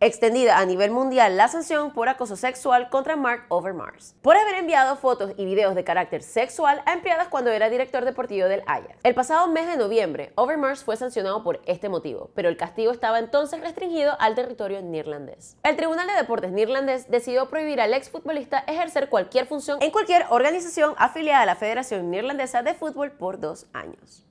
extendida a nivel mundial la sanción por acoso sexual contra Mark Overmars por haber enviado fotos y videos de carácter sexual a empleadas cuando era director deportivo del Ajax. El pasado mes de noviembre, Overmars fue sancionado por este motivo, pero el castigo estaba entonces restringido al territorio neerlandés. El Tribunal de Deportes neerlandés decidió prohibir al exfutbolista ejercer cualquier función en cualquier organización afiliada a la Federación Neerlandesa de Fútbol por dos años.